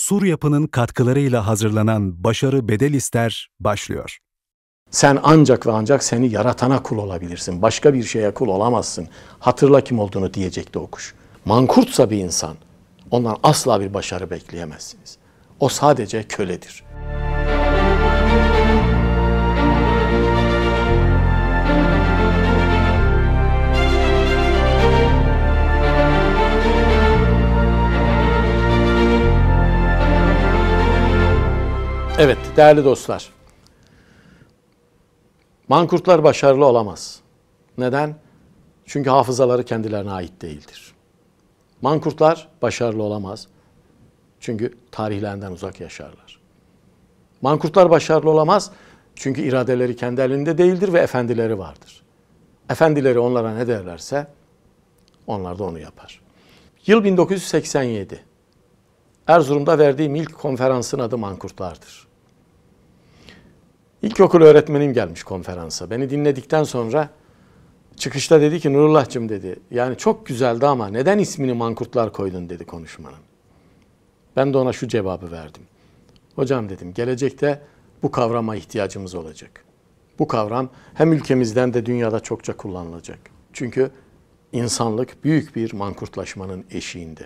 Sur Yapı'nın katkılarıyla hazırlanan Başarı Bedel İster başlıyor. Sen ancak ve ancak seni yaratana kul olabilirsin. Başka bir şeye kul olamazsın. Hatırla kim olduğunu diyecekti o kuş. Mankurtsa bir insan, ondan asla bir başarı bekleyemezsiniz. O sadece köledir. Evet değerli dostlar. Mankurtlar başarılı olamaz. Neden? Çünkü hafızaları kendilerine ait değildir. Mankurtlar başarılı olamaz. Çünkü tarihlerinden uzak yaşarlar. Mankurtlar başarılı olamaz. Çünkü iradeleri kendi elinde değildir ve efendileri vardır. Efendileri onlara ne derlerse onlar da onu yapar. Yıl 1987. Erzurum'da verdiğim ilk konferansın adı Mankurtlardır. İlkokul öğretmenim gelmiş konferansa. Beni dinledikten sonra çıkışta dedi ki Nurullah'cığım dedi. Yani çok güzeldi ama neden ismini Mankurtlar koydun dedi konuşmanın. Ben de ona şu cevabı verdim. Hocam dedim gelecekte bu kavrama ihtiyacımız olacak. Bu kavram hem ülkemizden de dünyada çokça kullanılacak. Çünkü insanlık büyük bir mankurtlaşmanın eşiğinde.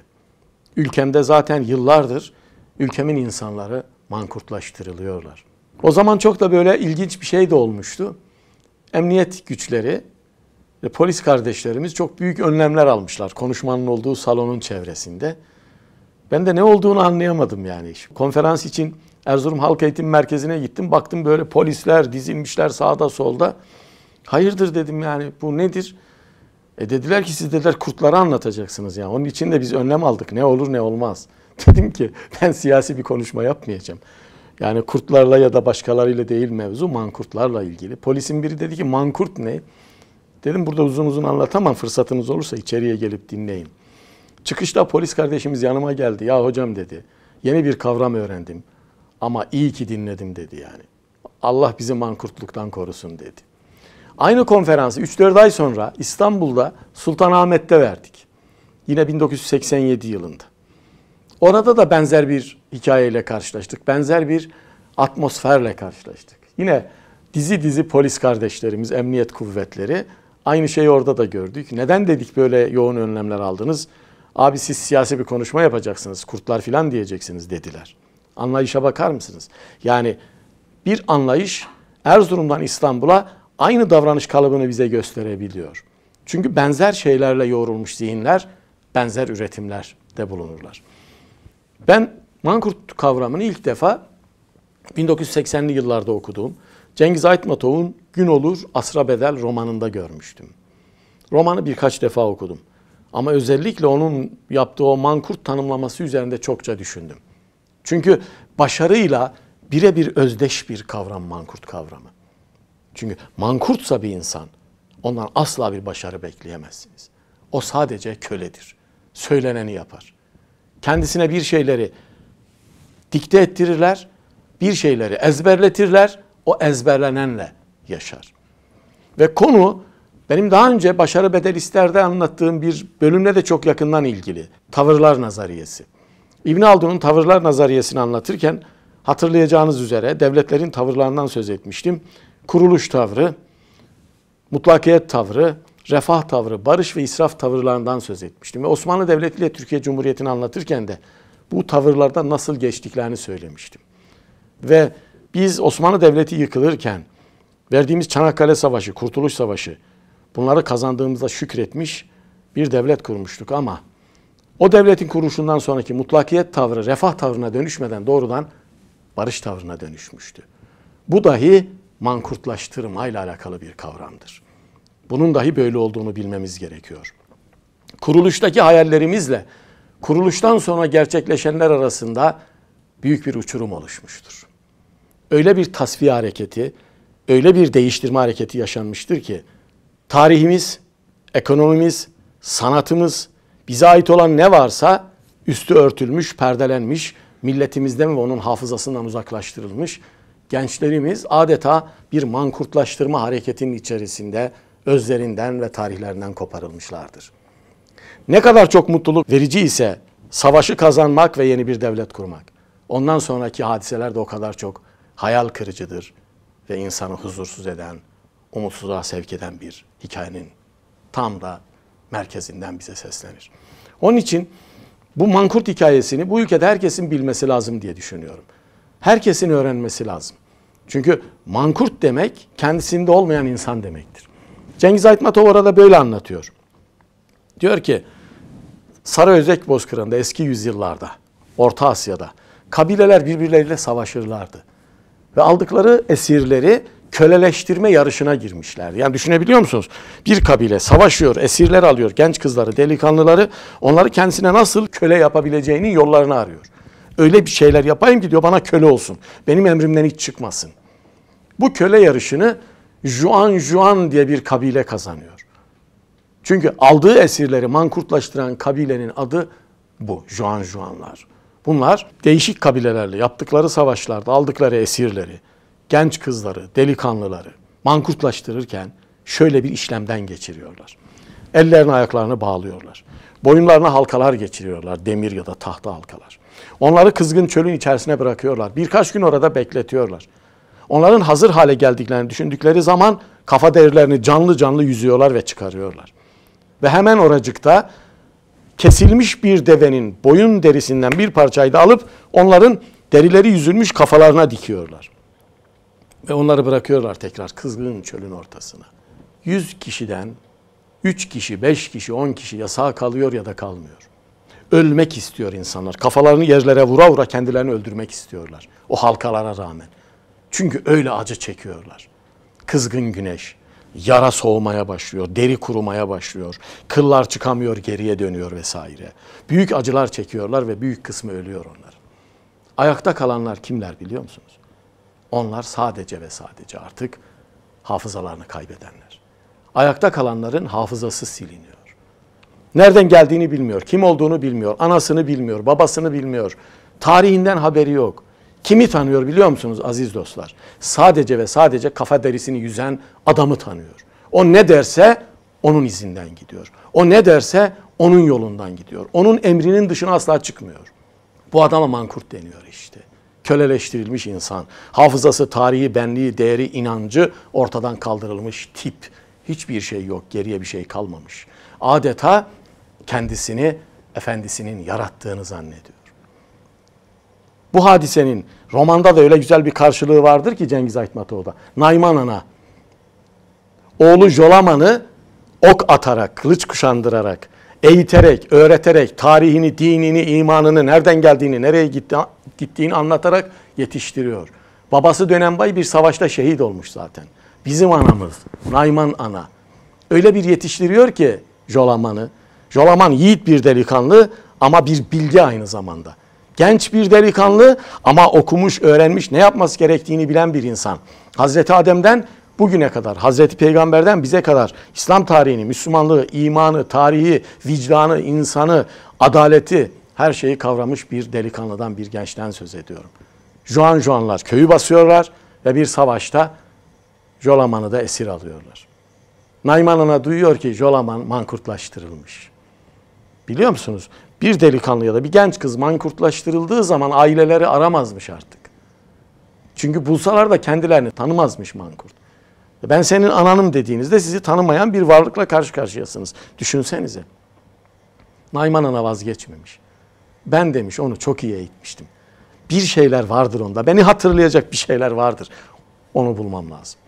Ülkemde zaten yıllardır ülkemin insanları mankurtlaştırılıyorlar. O zaman çok da böyle ilginç bir şey de olmuştu. Emniyet güçleri ve polis kardeşlerimiz çok büyük önlemler almışlar konuşmanın olduğu salonun çevresinde. Ben de ne olduğunu anlayamadım yani. Konferans için Erzurum Halk Eğitim Merkezi'ne gittim. Baktım böyle polisler dizilmişler sağda solda. Hayırdır dedim yani bu nedir? E dediler ki siz dediler kurtları anlatacaksınız yani. Onun için de biz önlem aldık. Ne olur ne olmaz. Dedim ki ben siyasi bir konuşma yapmayacağım. Yani kurtlarla ya da başkalarıyla değil mevzu mankurtlarla ilgili. Polisin biri dedi ki mankurt ne? Dedim burada uzun uzun anlatamam fırsatınız olursa içeriye gelip dinleyin. Çıkışta polis kardeşimiz yanıma geldi. Ya hocam dedi yeni bir kavram öğrendim ama iyi ki dinledim dedi yani. Allah bizi mankurtluktan korusun dedi. Aynı konferansı 3-4 ay sonra İstanbul'da Sultanahmet'te verdik. Yine 1987 yılında. Orada da benzer bir hikayeyle karşılaştık. Benzer bir atmosferle karşılaştık. Yine dizi dizi polis kardeşlerimiz, emniyet kuvvetleri aynı şeyi orada da gördük. Neden dedik böyle yoğun önlemler aldınız? Abi siz siyasi bir konuşma yapacaksınız, kurtlar filan diyeceksiniz dediler. Anlayışa bakar mısınız? Yani bir anlayış Erzurum'dan İstanbul'a aynı davranış kalıbını bize gösterebiliyor. Çünkü benzer şeylerle yoğrulmuş zihinler, benzer üretimler de bulunurlar. Ben mankurt kavramını ilk defa 1980'li yıllarda okuduğum Cengiz Aytmatov'un Gün Olur Asra Bedel romanında görmüştüm. Romanı birkaç defa okudum. Ama özellikle onun yaptığı o mankurt tanımlaması üzerinde çokça düşündüm. Çünkü başarıyla birebir özdeş bir kavram mankurt kavramı. Çünkü mankurtsa bir insan ondan asla bir başarı bekleyemezsiniz. O sadece köledir. Söyleneni yapar. Kendisine bir şeyleri dikte ettirirler, bir şeyleri ezberletirler, o ezberlenenle yaşar. Ve konu benim daha önce başarı bedel isterde anlattığım bir bölümle de çok yakından ilgili. Tavırlar nazariyesi. İbn Haldun'un tavırlar nazariyesini anlatırken hatırlayacağınız üzere devletlerin tavırlarından söz etmiştim. Kuruluş tavrı, mutlakiyet tavrı, refah tavrı, barış ve israf tavırlarından söz etmiştim. Ve Osmanlı Devleti ile Türkiye Cumhuriyeti'ni anlatırken de bu tavırlarda nasıl geçtiklerini söylemiştim. Ve biz Osmanlı Devleti yıkılırken verdiğimiz Çanakkale Savaşı, Kurtuluş Savaşı bunları kazandığımızda şükretmiş bir devlet kurmuştuk ama o devletin kuruluşundan sonraki mutlakiyet tavrı refah tavrına dönüşmeden doğrudan barış tavrına dönüşmüştü. Bu dahi mankurtlaştırmayla alakalı bir kavramdır. Bunun dahi böyle olduğunu bilmemiz gerekiyor. Kuruluştaki hayallerimizle kuruluştan sonra gerçekleşenler arasında büyük bir uçurum oluşmuştur. Öyle bir tasfiye hareketi, öyle bir değiştirme hareketi yaşanmıştır ki tarihimiz, ekonomimiz, sanatımız, bize ait olan ne varsa üstü örtülmüş, perdelenmiş, milletimizden ve onun hafızasından uzaklaştırılmış. Gençlerimiz adeta bir mankurtlaştırma hareketinin içerisinde özlerinden ve tarihlerinden koparılmışlardır. Ne kadar çok mutluluk verici ise savaşı kazanmak ve yeni bir devlet kurmak. Ondan sonraki hadiseler de o kadar çok hayal kırıcıdır ve insanı huzursuz eden, umutsuzluğa sevk eden bir hikayenin tam da merkezinden bize seslenir. Onun için bu mankurt hikayesini bu ülkede herkesin bilmesi lazım diye düşünüyorum. Herkesin öğrenmesi lazım. Çünkü mankurt demek kendisinde olmayan insan demektir. Cengiz Aytmatov orada böyle anlatıyor. Diyor ki Sarıözek Bozkırı'nda eski yüzyıllarda Orta Asya'da kabileler birbirleriyle savaşırlardı. Ve aldıkları esirleri köleleştirme yarışına girmişler. Yani düşünebiliyor musunuz? Bir kabile savaşıyor, esirler alıyor, genç kızları, delikanlıları. Onları kendisine nasıl köle yapabileceğinin yollarını arıyor. Öyle bir şeyler yapayım ki diyor bana köle olsun. Benim emrimden hiç çıkmasın. Bu köle yarışını Juan Juan diye bir kabile kazanıyor. Çünkü aldığı esirleri mankurtlaştıran kabilenin adı bu Juan Juanlar. Bunlar değişik kabilelerle yaptıkları savaşlarda aldıkları esirleri, genç kızları, delikanlıları mankurtlaştırırken şöyle bir işlemden geçiriyorlar. Ellerini ayaklarını bağlıyorlar. Boyunlarına halkalar geçiriyorlar, demir ya da tahta halkalar. Onları kızgın çölün içerisine bırakıyorlar. Birkaç gün orada bekletiyorlar onların hazır hale geldiklerini düşündükleri zaman kafa derilerini canlı canlı yüzüyorlar ve çıkarıyorlar. Ve hemen oracıkta kesilmiş bir devenin boyun derisinden bir parçayı da alıp onların derileri yüzülmüş kafalarına dikiyorlar. Ve onları bırakıyorlar tekrar kızgın çölün ortasına. Yüz kişiden üç kişi, beş kişi, on kişi ya sağ kalıyor ya da kalmıyor. Ölmek istiyor insanlar. Kafalarını yerlere vura vura kendilerini öldürmek istiyorlar. O halkalara rağmen. Çünkü öyle acı çekiyorlar. Kızgın güneş, yara soğumaya başlıyor, deri kurumaya başlıyor, kıllar çıkamıyor, geriye dönüyor vesaire. Büyük acılar çekiyorlar ve büyük kısmı ölüyor onlar. Ayakta kalanlar kimler biliyor musunuz? Onlar sadece ve sadece artık hafızalarını kaybedenler. Ayakta kalanların hafızası siliniyor. Nereden geldiğini bilmiyor, kim olduğunu bilmiyor, anasını bilmiyor, babasını bilmiyor. Tarihinden haberi yok. Kimi tanıyor biliyor musunuz aziz dostlar? Sadece ve sadece kafa derisini yüzen adamı tanıyor. O ne derse onun izinden gidiyor. O ne derse onun yolundan gidiyor. Onun emrinin dışına asla çıkmıyor. Bu adama mankurt deniyor işte. Köleleştirilmiş insan. Hafızası, tarihi, benliği, değeri, inancı ortadan kaldırılmış tip. Hiçbir şey yok, geriye bir şey kalmamış. Adeta kendisini efendisinin yarattığını zannediyor. Bu hadisenin romanda da öyle güzel bir karşılığı vardır ki Cengiz Aytmatoğlu'da. Nayman Ana oğlu Jolaman'ı ok atarak, kılıç kuşandırarak, eğiterek, öğreterek, tarihini, dinini, imanını, nereden geldiğini, nereye gitti, gittiğini anlatarak yetiştiriyor. Babası Dönembay bir savaşta şehit olmuş zaten. Bizim anamız, Nayman ana. Öyle bir yetiştiriyor ki Jolaman'ı. Jolaman yiğit bir delikanlı ama bir bilgi aynı zamanda. Genç bir delikanlı ama okumuş, öğrenmiş, ne yapması gerektiğini bilen bir insan. Hazreti Adem'den bugüne kadar, Hazreti Peygamber'den bize kadar İslam tarihini, Müslümanlığı, imanı, tarihi, vicdanı, insanı, adaleti her şeyi kavramış bir delikanlıdan, bir gençten söz ediyorum. Juan Juanlar köyü basıyorlar ve bir savaşta Jolaman'ı da esir alıyorlar. Nayman ana duyuyor ki Jolaman mankurtlaştırılmış. Biliyor musunuz? bir delikanlı ya da bir genç kız mankurtlaştırıldığı zaman aileleri aramazmış artık. Çünkü bulsalar da kendilerini tanımazmış mankurt. E ben senin ananım dediğinizde sizi tanımayan bir varlıkla karşı karşıyasınız. Düşünsenize. Nayman ana vazgeçmemiş. Ben demiş onu çok iyi eğitmiştim. Bir şeyler vardır onda. Beni hatırlayacak bir şeyler vardır. Onu bulmam lazım.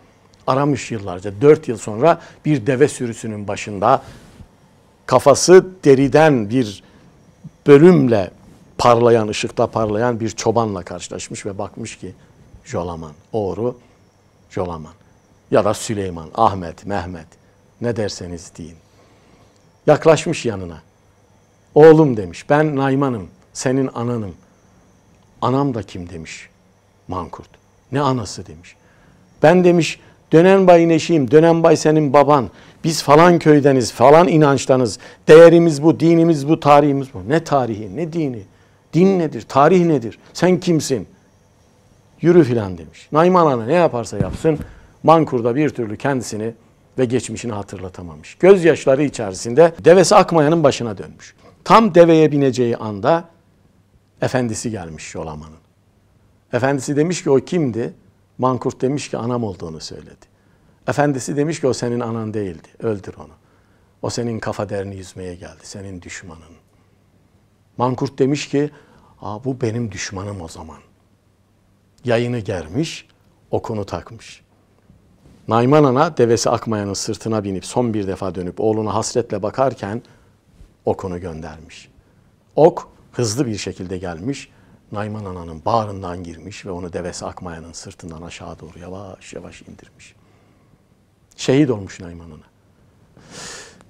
Aramış yıllarca. Dört yıl sonra bir deve sürüsünün başında kafası deriden bir bölümle parlayan, ışıkta parlayan bir çobanla karşılaşmış ve bakmış ki Jolaman, oğru Jolaman ya da Süleyman, Ahmet, Mehmet ne derseniz deyin. Yaklaşmış yanına. Oğlum demiş ben Nayman'ım, senin ananım. Anam da kim demiş Mankurt. Ne anası demiş. Ben demiş Dönen bay neşim, dönen bay senin baban. Biz falan köydeniz, falan inançtanız. Değerimiz bu, dinimiz bu, tarihimiz bu. Ne tarihi, ne dini? Din nedir, tarih nedir? Sen kimsin? Yürü filan demiş. Naiman Ana ne yaparsa yapsın Mankur'da bir türlü kendisini ve geçmişini hatırlatamamış. Gözyaşları içerisinde devesi akmayanın başına dönmüş. Tam deveye bineceği anda efendisi gelmiş yolamanın. Efendisi demiş ki o kimdi? Mankurt demiş ki anam olduğunu söyledi. Efendisi demiş ki o senin anan değildi. Öldür onu. O senin kafa derini yüzmeye geldi. Senin düşmanın. Mankurt demiş ki Aa, bu benim düşmanım o zaman. Yayını germiş, okunu takmış. Nayman Ana devesi akmayanın sırtına binip son bir defa dönüp oğluna hasretle bakarken okunu göndermiş. Ok hızlı bir şekilde gelmiş Nayman Ana'nın bağrından girmiş ve onu devesi Akmaya'nın sırtından aşağı doğru yavaş yavaş indirmiş. Şehit olmuş Nayman Ana.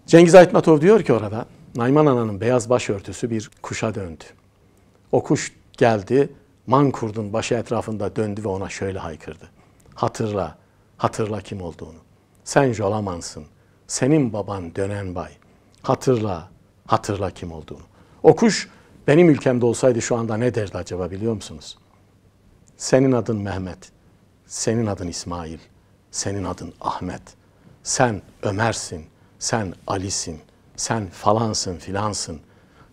Cengiz Aytmatov diyor ki orada, Nayman Ana'nın beyaz başörtüsü bir kuşa döndü. O kuş geldi, mankurdun başı etrafında döndü ve ona şöyle haykırdı. Hatırla, hatırla kim olduğunu. Sen Jolamansın, senin baban dönen bay. Hatırla, hatırla kim olduğunu. O kuş benim ülkemde olsaydı şu anda ne derdi acaba biliyor musunuz? Senin adın Mehmet, senin adın İsmail, senin adın Ahmet, sen Ömer'sin, sen Ali'sin, sen falansın filansın.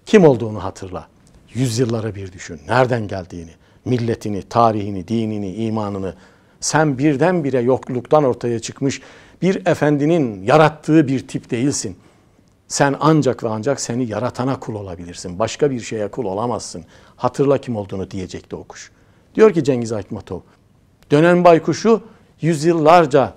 Kim olduğunu hatırla. Yüzyıllara bir düşün. Nereden geldiğini, milletini, tarihini, dinini, imanını. Sen birdenbire yokluktan ortaya çıkmış bir efendinin yarattığı bir tip değilsin.'' Sen ancak ve ancak seni yaratana kul olabilirsin. Başka bir şeye kul olamazsın. Hatırla kim olduğunu diyecekti o kuş. Diyor ki Cengiz Aytmatov. Dönen baykuşu yüzyıllarca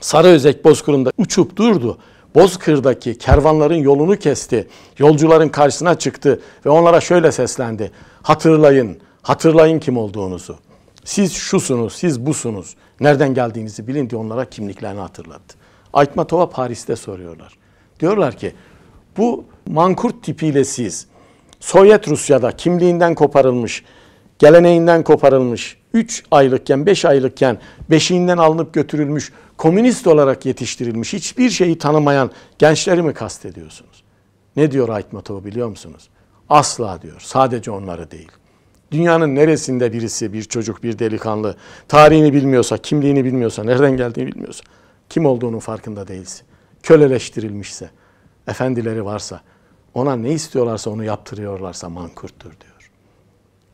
Sarı Özek Bozkırı'nda uçup durdu. Bozkır'daki kervanların yolunu kesti. Yolcuların karşısına çıktı ve onlara şöyle seslendi. Hatırlayın, hatırlayın kim olduğunuzu. Siz şusunuz, siz busunuz. Nereden geldiğinizi bilin diye onlara kimliklerini hatırlattı. Aytmatov'a Paris'te soruyorlar. Diyorlar ki bu mankurt tipiyle siz Sovyet Rusya'da kimliğinden koparılmış, geleneğinden koparılmış, 3 aylıkken, 5 aylıkken beşiğinden alınıp götürülmüş, komünist olarak yetiştirilmiş, hiçbir şeyi tanımayan gençleri mi kastediyorsunuz? Ne diyor Aytmatova biliyor musunuz? Asla diyor. Sadece onları değil. Dünyanın neresinde birisi, bir çocuk, bir delikanlı tarihini bilmiyorsa, kimliğini bilmiyorsa, nereden geldiğini bilmiyorsa kim olduğunun farkında değilsin köleleştirilmişse, efendileri varsa, ona ne istiyorlarsa onu yaptırıyorlarsa mankurttur diyor.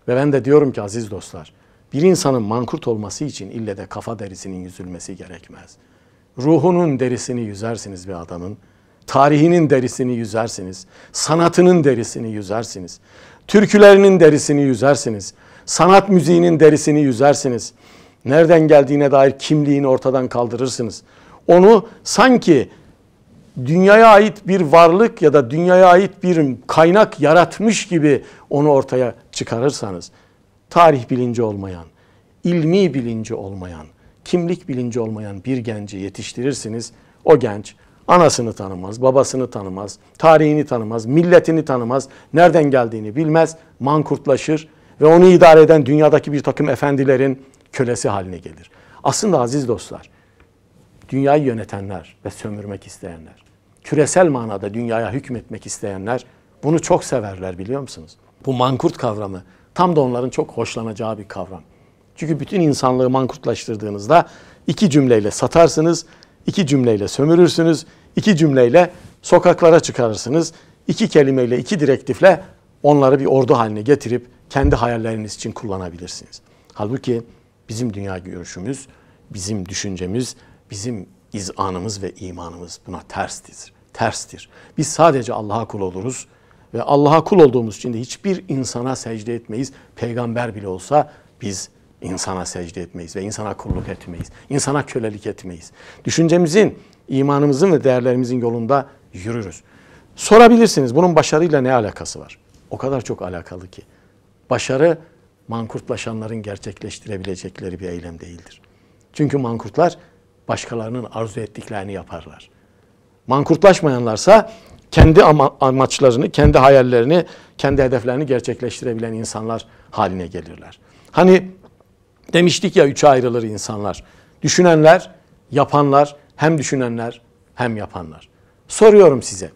Ve ben de diyorum ki aziz dostlar, bir insanın mankurt olması için ille de kafa derisinin yüzülmesi gerekmez. Ruhunun derisini yüzersiniz bir adamın, tarihinin derisini yüzersiniz, sanatının derisini yüzersiniz, türkülerinin derisini yüzersiniz, sanat müziğinin derisini yüzersiniz. Nereden geldiğine dair kimliğini ortadan kaldırırsınız. Onu sanki dünyaya ait bir varlık ya da dünyaya ait bir kaynak yaratmış gibi onu ortaya çıkarırsanız tarih bilinci olmayan, ilmi bilinci olmayan, kimlik bilinci olmayan bir genci yetiştirirsiniz. O genç anasını tanımaz, babasını tanımaz, tarihini tanımaz, milletini tanımaz, nereden geldiğini bilmez, mankurtlaşır ve onu idare eden dünyadaki bir takım efendilerin kölesi haline gelir. Aslında aziz dostlar, dünyayı yönetenler ve sömürmek isteyenler küresel manada dünyaya hükmetmek isteyenler bunu çok severler biliyor musunuz? Bu mankurt kavramı tam da onların çok hoşlanacağı bir kavram. Çünkü bütün insanlığı mankurtlaştırdığınızda iki cümleyle satarsınız, iki cümleyle sömürürsünüz, iki cümleyle sokaklara çıkarırsınız, iki kelimeyle, iki direktifle onları bir ordu haline getirip kendi hayalleriniz için kullanabilirsiniz. Halbuki bizim dünya görüşümüz, bizim düşüncemiz, bizim izanımız ve imanımız buna terstir. Terstir. Biz sadece Allah'a kul oluruz ve Allah'a kul olduğumuz için de hiçbir insana secde etmeyiz. Peygamber bile olsa biz insana secde etmeyiz ve insana kulluk etmeyiz. İnsana kölelik etmeyiz. Düşüncemizin, imanımızın ve değerlerimizin yolunda yürürüz. Sorabilirsiniz bunun başarıyla ne alakası var? O kadar çok alakalı ki. Başarı mankurtlaşanların gerçekleştirebilecekleri bir eylem değildir. Çünkü mankurtlar başkalarının arzu ettiklerini yaparlar. Mankurtlaşmayanlarsa kendi amaçlarını, kendi hayallerini, kendi hedeflerini gerçekleştirebilen insanlar haline gelirler. Hani demiştik ya üçe ayrılır insanlar. Düşünenler, yapanlar, hem düşünenler hem yapanlar. Soruyorum size.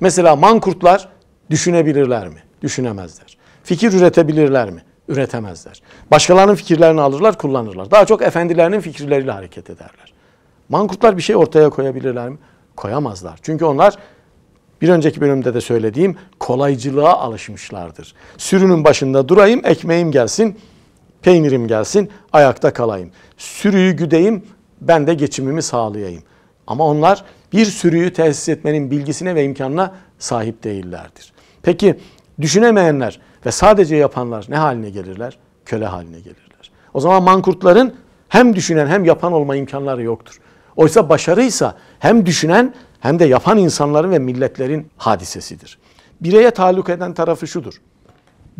Mesela mankurtlar düşünebilirler mi? Düşünemezler. Fikir üretebilirler mi? Üretemezler. Başkalarının fikirlerini alırlar, kullanırlar. Daha çok efendilerinin fikirleriyle hareket ederler. Mankurtlar bir şey ortaya koyabilirler mi? Koyamazlar. Çünkü onlar bir önceki bölümde de söylediğim kolaycılığa alışmışlardır. Sürünün başında durayım, ekmeğim gelsin, peynirim gelsin, ayakta kalayım. Sürüyü güdeyim, ben de geçimimi sağlayayım. Ama onlar bir sürüyü tesis etmenin bilgisine ve imkanına sahip değillerdir. Peki düşünemeyenler ve sadece yapanlar ne haline gelirler? Köle haline gelirler. O zaman mankurtların hem düşünen hem yapan olma imkanları yoktur. Oysa başarıysa hem düşünen hem de yapan insanların ve milletlerin hadisesidir. Bireye taluk eden tarafı şudur.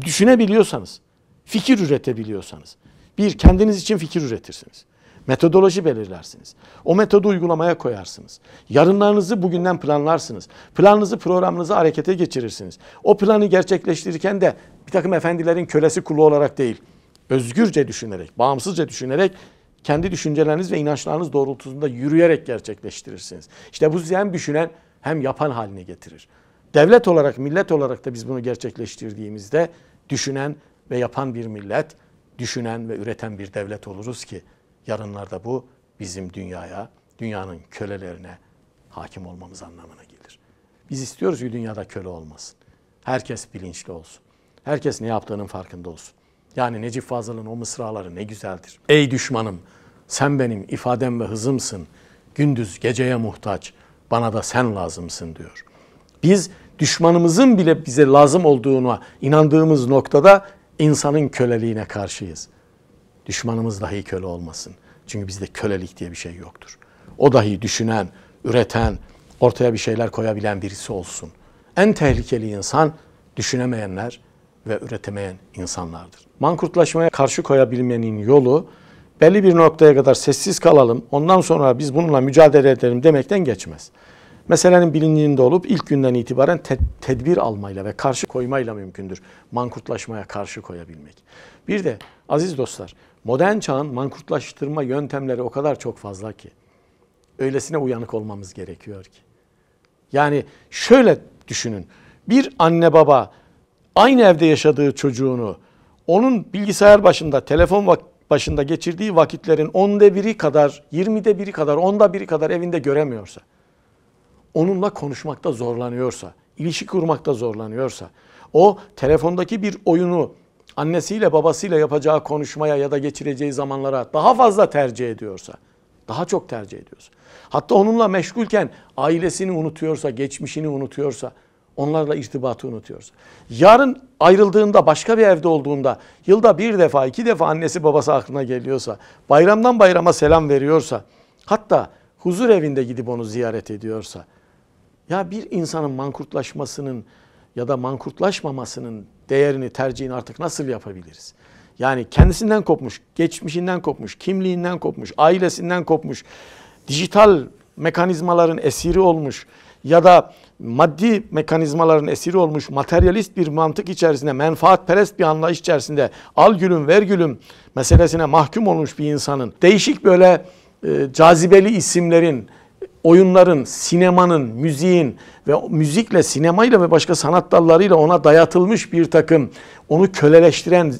Düşünebiliyorsanız, fikir üretebiliyorsanız, bir kendiniz için fikir üretirsiniz. Metodoloji belirlersiniz. O metodu uygulamaya koyarsınız. Yarınlarınızı bugünden planlarsınız. Planınızı, programınızı harekete geçirirsiniz. O planı gerçekleştirirken de bir takım efendilerin kölesi kulu olarak değil, özgürce düşünerek, bağımsızca düşünerek kendi düşünceleriniz ve inançlarınız doğrultusunda yürüyerek gerçekleştirirsiniz. İşte bu sizi hem düşünen hem yapan haline getirir. Devlet olarak, millet olarak da biz bunu gerçekleştirdiğimizde düşünen ve yapan bir millet, düşünen ve üreten bir devlet oluruz ki yarınlarda bu bizim dünyaya, dünyanın kölelerine hakim olmamız anlamına gelir. Biz istiyoruz ki dünyada köle olmasın. Herkes bilinçli olsun. Herkes ne yaptığının farkında olsun. Yani Necip Fazıl'ın o mısraları ne güzeldir. Ey düşmanım sen benim ifadem ve hızımsın. Gündüz geceye muhtaç. Bana da sen lazımsın diyor. Biz düşmanımızın bile bize lazım olduğuna inandığımız noktada insanın köleliğine karşıyız. Düşmanımız dahi köle olmasın. Çünkü bizde kölelik diye bir şey yoktur. O dahi düşünen, üreten, ortaya bir şeyler koyabilen birisi olsun. En tehlikeli insan düşünemeyenler, ve üretemeyen insanlardır. Mankurtlaşmaya karşı koyabilmenin yolu belli bir noktaya kadar sessiz kalalım, ondan sonra biz bununla mücadele edelim demekten geçmez. Meselenin bilincinde olup ilk günden itibaren te- tedbir almayla ve karşı koymayla mümkündür mankurtlaşmaya karşı koyabilmek. Bir de aziz dostlar, modern çağın mankurtlaştırma yöntemleri o kadar çok fazla ki öylesine uyanık olmamız gerekiyor ki. Yani şöyle düşünün. Bir anne baba aynı evde yaşadığı çocuğunu onun bilgisayar başında, telefon başında geçirdiği vakitlerin onda biri kadar, yirmide biri kadar, onda biri kadar evinde göremiyorsa, onunla konuşmakta zorlanıyorsa, ilişki kurmakta zorlanıyorsa, o telefondaki bir oyunu annesiyle babasıyla yapacağı konuşmaya ya da geçireceği zamanlara daha fazla tercih ediyorsa, daha çok tercih ediyorsa, hatta onunla meşgulken ailesini unutuyorsa, geçmişini unutuyorsa, Onlarla irtibatı unutuyoruz. Yarın ayrıldığında başka bir evde olduğunda yılda bir defa iki defa annesi babası aklına geliyorsa bayramdan bayrama selam veriyorsa hatta huzur evinde gidip onu ziyaret ediyorsa ya bir insanın mankurtlaşmasının ya da mankurtlaşmamasının değerini tercihini artık nasıl yapabiliriz? Yani kendisinden kopmuş, geçmişinden kopmuş, kimliğinden kopmuş, ailesinden kopmuş, dijital mekanizmaların esiri olmuş ya da maddi mekanizmaların esiri olmuş materyalist bir mantık içerisinde, menfaatperest bir anlayış içerisinde al gülüm ver gülüm meselesine mahkum olmuş bir insanın değişik böyle e, cazibeli isimlerin, oyunların, sinemanın, müziğin ve müzikle, sinemayla ve başka sanat dallarıyla ona dayatılmış bir takım onu köleleştiren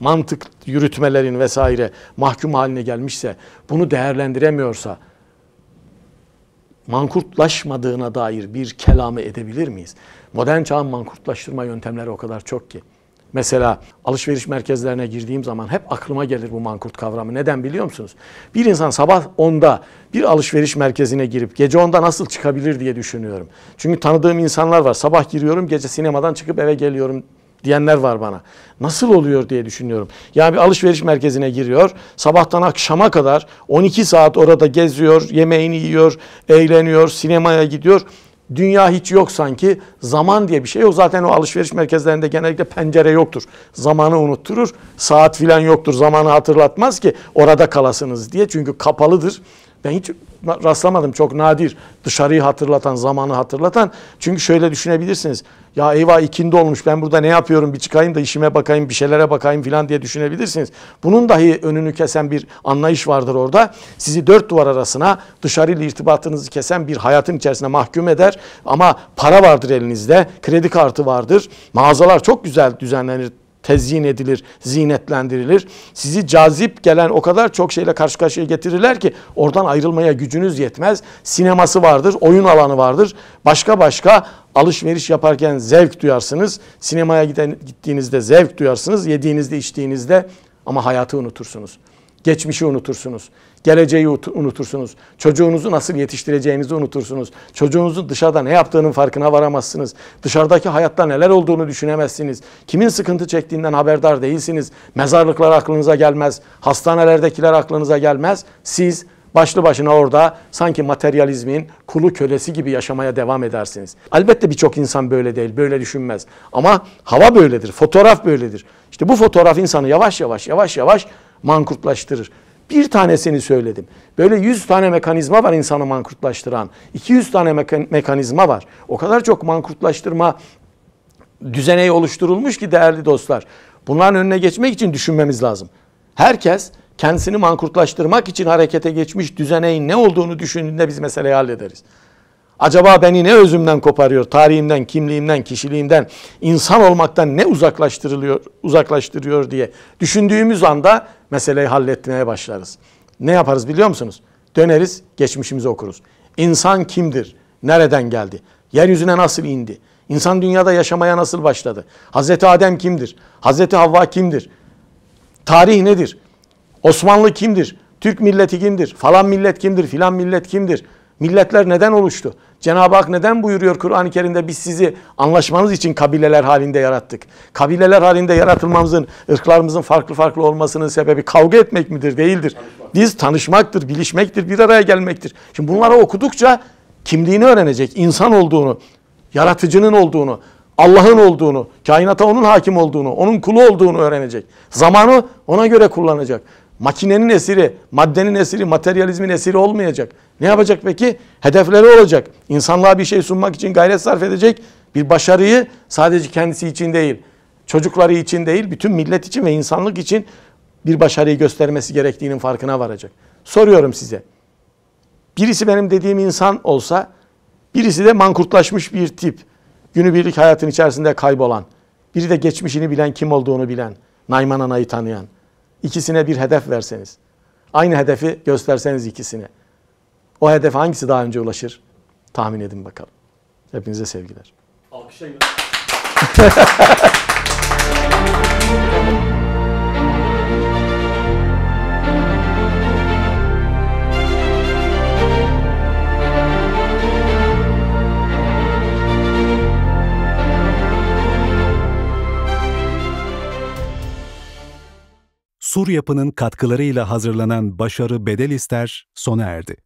mantık yürütmelerin vesaire mahkum haline gelmişse, bunu değerlendiremiyorsa, mankurtlaşmadığına dair bir kelamı edebilir miyiz? Modern çağın mankurtlaştırma yöntemleri o kadar çok ki. Mesela alışveriş merkezlerine girdiğim zaman hep aklıma gelir bu mankurt kavramı. Neden biliyor musunuz? Bir insan sabah 10'da bir alışveriş merkezine girip gece 10'da nasıl çıkabilir diye düşünüyorum. Çünkü tanıdığım insanlar var. Sabah giriyorum, gece sinemadan çıkıp eve geliyorum diyenler var bana. Nasıl oluyor diye düşünüyorum. Yani bir alışveriş merkezine giriyor. Sabahtan akşama kadar 12 saat orada geziyor, yemeğini yiyor, eğleniyor, sinemaya gidiyor. Dünya hiç yok sanki. Zaman diye bir şey yok. Zaten o alışveriş merkezlerinde genellikle pencere yoktur. Zamanı unutturur. Saat filan yoktur. Zamanı hatırlatmaz ki orada kalasınız diye. Çünkü kapalıdır. Ben hiç rastlamadım çok nadir dışarıyı hatırlatan, zamanı hatırlatan. Çünkü şöyle düşünebilirsiniz. Ya eyvah ikindi olmuş ben burada ne yapıyorum bir çıkayım da işime bakayım bir şeylere bakayım filan diye düşünebilirsiniz. Bunun dahi önünü kesen bir anlayış vardır orada. Sizi dört duvar arasına dışarıyla irtibatınızı kesen bir hayatın içerisine mahkum eder. Ama para vardır elinizde, kredi kartı vardır. Mağazalar çok güzel düzenlenir tezyin edilir, zinetlendirilir. Sizi cazip gelen o kadar çok şeyle karşı karşıya getirirler ki oradan ayrılmaya gücünüz yetmez. Sineması vardır, oyun alanı vardır. Başka başka alışveriş yaparken zevk duyarsınız. Sinemaya giden, gittiğinizde zevk duyarsınız. Yediğinizde, içtiğinizde ama hayatı unutursunuz. Geçmişi unutursunuz geleceği unutursunuz. Çocuğunuzu nasıl yetiştireceğinizi unutursunuz. Çocuğunuzun dışarıda ne yaptığının farkına varamazsınız. Dışarıdaki hayatta neler olduğunu düşünemezsiniz. Kimin sıkıntı çektiğinden haberdar değilsiniz. Mezarlıklar aklınıza gelmez. Hastanelerdekiler aklınıza gelmez. Siz başlı başına orada sanki materyalizmin kulu kölesi gibi yaşamaya devam edersiniz. Elbette birçok insan böyle değil, böyle düşünmez. Ama hava böyledir, fotoğraf böyledir. İşte bu fotoğraf insanı yavaş yavaş yavaş yavaş mankurtlaştırır bir tanesini söyledim. Böyle 100 tane mekanizma var insanı mankurtlaştıran. 200 tane mekanizma var. O kadar çok mankurtlaştırma düzeneyi oluşturulmuş ki değerli dostlar. Bunların önüne geçmek için düşünmemiz lazım. Herkes kendisini mankurtlaştırmak için harekete geçmiş düzeneyin ne olduğunu düşündüğünde biz meseleyi hallederiz. Acaba beni ne özümden koparıyor? Tarihimden, kimliğimden, kişiliğimden, insan olmaktan ne uzaklaştırılıyor, uzaklaştırıyor diye düşündüğümüz anda meseleyi halletmeye başlarız. Ne yaparız biliyor musunuz? Döneriz, geçmişimizi okuruz. İnsan kimdir? Nereden geldi? Yeryüzüne nasıl indi? İnsan dünyada yaşamaya nasıl başladı? Hazreti Adem kimdir? Hazreti Havva kimdir? Tarih nedir? Osmanlı kimdir? Türk milleti kimdir? Falan millet kimdir? Filan millet kimdir? Milletler neden oluştu? Cenab-ı Hak neden buyuruyor Kur'an-ı Kerim'de biz sizi anlaşmanız için kabileler halinde yarattık. Kabileler halinde yaratılmamızın, ırklarımızın farklı farklı olmasının sebebi kavga etmek midir? Değildir. Biz tanışmaktır, bilişmektir, bir araya gelmektir. Şimdi bunları okudukça kimliğini öğrenecek. insan olduğunu, yaratıcının olduğunu, Allah'ın olduğunu, kainata onun hakim olduğunu, onun kulu olduğunu öğrenecek. Zamanı ona göre kullanacak. Makinenin esiri, maddenin esiri, materyalizmin esiri olmayacak. Ne yapacak peki? Hedefleri olacak. İnsanlığa bir şey sunmak için gayret sarf edecek. Bir başarıyı sadece kendisi için değil, çocukları için değil, bütün millet için ve insanlık için bir başarıyı göstermesi gerektiğinin farkına varacak. Soruyorum size. Birisi benim dediğim insan olsa, birisi de mankurtlaşmış bir tip. Günübirlik hayatın içerisinde kaybolan. Biri de geçmişini bilen, kim olduğunu bilen, Nayman Ana'yı tanıyan ikisine bir hedef verseniz, aynı hedefi gösterseniz ikisine, o hedef hangisi daha önce ulaşır? Tahmin edin bakalım. Hepinize sevgiler. Alkışlayın. Sur yapının katkılarıyla hazırlanan Başarı Bedel ister sona erdi.